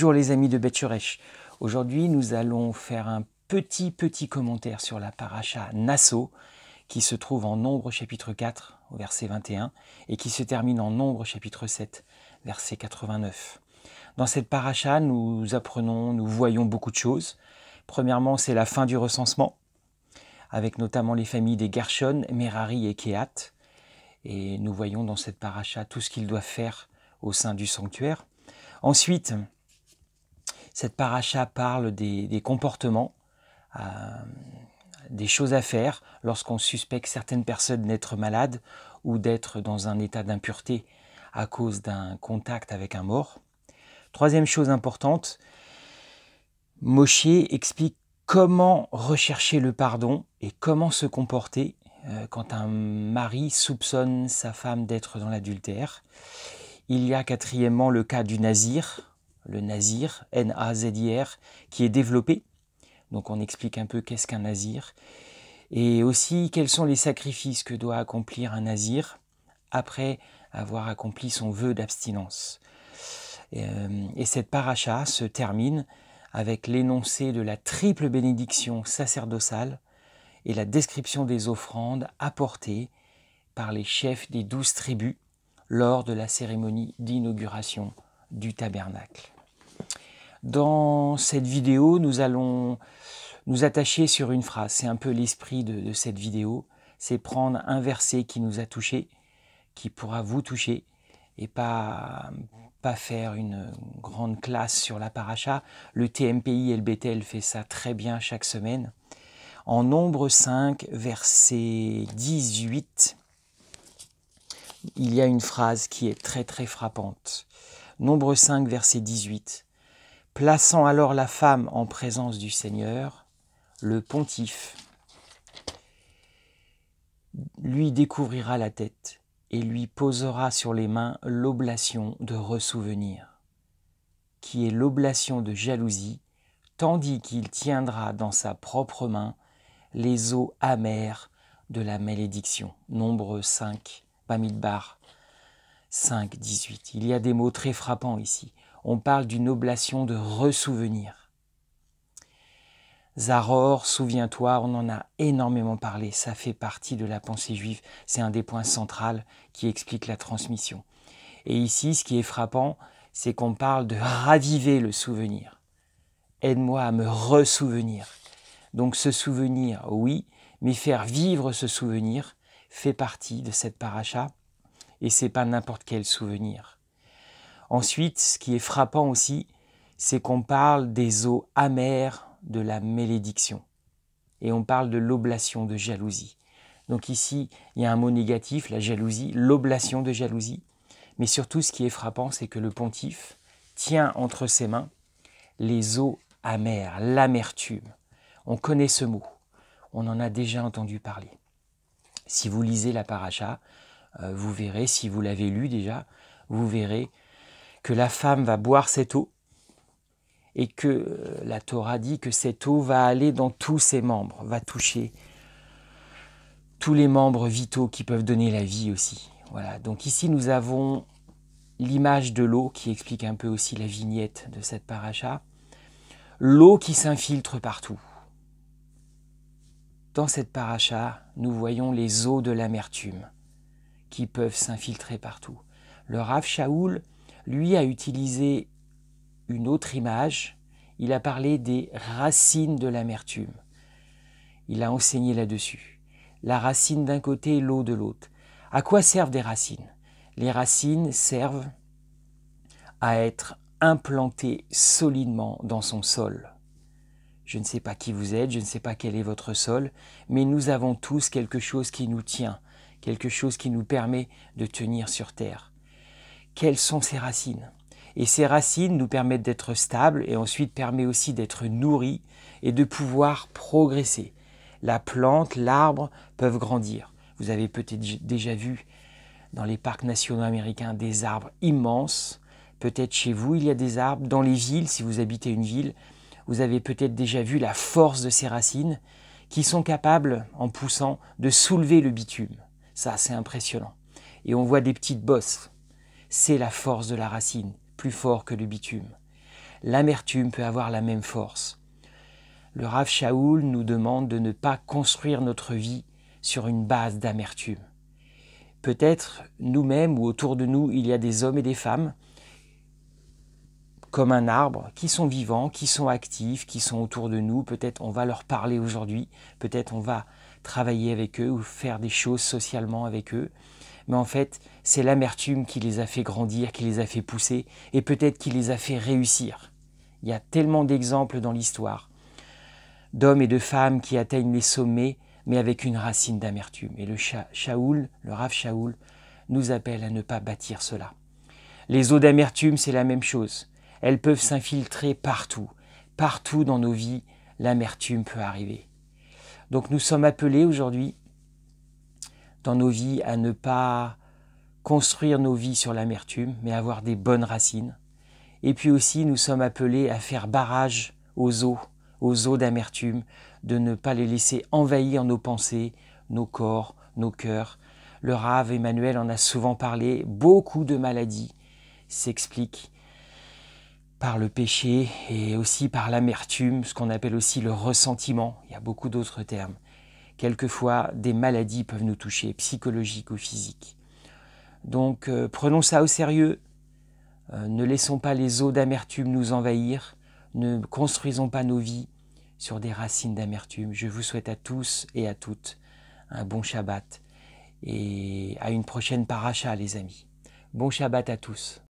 Bonjour les amis de Betchuresh. Aujourd'hui, nous allons faire un petit petit commentaire sur la paracha Nassau qui se trouve en Nombre chapitre 4 au verset 21 et qui se termine en Nombre chapitre 7 verset 89. Dans cette paracha, nous apprenons, nous voyons beaucoup de choses. Premièrement, c'est la fin du recensement avec notamment les familles des Gershon, Merari et Kehat. Et nous voyons dans cette paracha tout ce qu'ils doivent faire au sein du sanctuaire. Ensuite, cette paracha parle des, comportements, euh, des choses à faire lorsqu'on suspecte certaines personnes d'être malades ou d'être dans un état d'impureté à cause d'un contact avec un mort. Troisième chose importante, Moshe explique comment rechercher le pardon et comment se comporter euh, quand un mari soupçonne sa femme d'être dans l'adultère. Il y a quatrièmement le cas du nazir, le nazir, N-A-Z-I-R, qui est développé. Donc on explique un peu qu'est-ce qu'un nazir. Et aussi quels sont les sacrifices que doit accomplir un nazir après avoir accompli son vœu d'abstinence. Euh, et, cette paracha se termine avec l'énoncé de la triple bénédiction sacerdotale et la description des offrandes apportées par les chefs des douze tribus lors de la cérémonie d'inauguration du tabernacle. Dans cette vidéo, nous allons nous attacher sur une phrase. C'est un peu l'esprit de, cette vidéo. C'est prendre un verset qui nous a touché, qui pourra vous toucher, et pas, pas faire une grande classe sur la paracha. Le TMPI et le fait ça très bien chaque semaine. En nombre 5, verset 18, il y a une phrase qui est très très frappante. Nombre 5, verset 18. Plaçant alors la femme en présence du Seigneur, le pontife lui découvrira la tête et lui posera sur les mains l'oblation de ressouvenir, qui est l'oblation de jalousie, tandis qu'il tiendra dans sa propre main les eaux amères de la malédiction. Nombre 5, bar 5, 18. Il y a des mots très frappants ici on parle d'une oblation de ressouvenir. Zaror, souviens-toi, on en a énormément parlé, ça fait partie de la pensée juive, c'est un des points centraux qui explique la transmission. Et ici, ce qui est frappant, c'est qu'on parle de raviver le souvenir. Aide-moi à me ressouvenir. Donc ce souvenir, oui, mais faire vivre ce souvenir fait partie de cette paracha, et c'est pas n'importe quel souvenir. Ensuite, ce qui est frappant aussi, c'est qu'on parle des eaux amères de la malédiction. Et on parle de l'oblation de jalousie. Donc ici, il y a un mot négatif, la jalousie, l'oblation de jalousie. Mais surtout, ce qui est frappant, c'est que le pontife tient entre ses mains les eaux amères, l'amertume. On connaît ce mot, on en a déjà entendu parler. Si vous lisez la paracha, euh, vous verrez, si vous l'avez lu déjà, vous verrez que la femme va boire cette eau et que euh, la Torah dit que cette eau va aller dans tous ses membres, va toucher tous les membres vitaux qui peuvent donner la vie aussi. Voilà, donc ici nous avons l'image de l'eau qui explique un peu aussi la vignette de cette paracha. L'eau qui s'infiltre partout. Dans cette paracha, nous voyons les eaux de l'amertume qui peuvent s'infiltrer partout. Le Rav Shaoul lui a utilisé une autre image. Il a parlé des racines de l'amertume. Il a enseigné là-dessus. La racine d'un côté l'eau de l'autre. À quoi servent des racines Les racines servent à être implantées solidement dans son sol. Je ne sais pas qui vous êtes, je ne sais pas quel est votre sol, mais nous avons tous quelque chose qui nous tient, quelque chose qui nous permet de tenir sur terre quelles sont ces racines. Et ces racines nous permettent d'être stables et ensuite permet aussi d'être nourris et de pouvoir progresser. La plante, l'arbre peuvent grandir. Vous avez peut-être déjà vu dans les parcs nationaux américains des arbres immenses. Peut-être chez vous, il y a des arbres. Dans les villes, si vous habitez une ville, vous avez peut-être déjà vu la force de ces racines qui sont capables, en poussant, de soulever le bitume. Ça, c'est impressionnant. Et on voit des petites bosses c'est la force de la racine, plus fort que le bitume. L'amertume peut avoir la même force. Le Rav Shaoul nous demande de ne pas construire notre vie sur une base d'amertume. Peut-être nous-mêmes ou autour de nous, il y a des hommes et des femmes comme un arbre, qui sont vivants, qui sont actifs, qui sont autour de nous. Peut-être on va leur parler aujourd'hui, peut-être on va travailler avec eux ou faire des choses socialement avec eux mais en fait, c'est l'amertume qui les a fait grandir, qui les a fait pousser, et peut-être qui les a fait réussir. Il y a tellement d'exemples dans l'histoire d'hommes et de femmes qui atteignent les sommets, mais avec une racine d'amertume. Et le Shaoul, le Rav Shaoul, nous appelle à ne pas bâtir cela. Les eaux d'amertume, c'est la même chose. Elles peuvent s'infiltrer partout. Partout dans nos vies, l'amertume peut arriver. Donc nous sommes appelés aujourd'hui dans nos vies, à ne pas construire nos vies sur l'amertume, mais avoir des bonnes racines. Et puis aussi, nous sommes appelés à faire barrage aux eaux, aux eaux d'amertume, de ne pas les laisser envahir nos pensées, nos corps, nos cœurs. Le rave Emmanuel en a souvent parlé, beaucoup de maladies s'expliquent par le péché et aussi par l'amertume, ce qu'on appelle aussi le ressentiment, il y a beaucoup d'autres termes. Quelquefois, des maladies peuvent nous toucher, psychologiques ou physiques. Donc, euh, prenons ça au sérieux. Euh, ne laissons pas les eaux d'amertume nous envahir. Ne construisons pas nos vies sur des racines d'amertume. Je vous souhaite à tous et à toutes un bon Shabbat et à une prochaine paracha, les amis. Bon Shabbat à tous.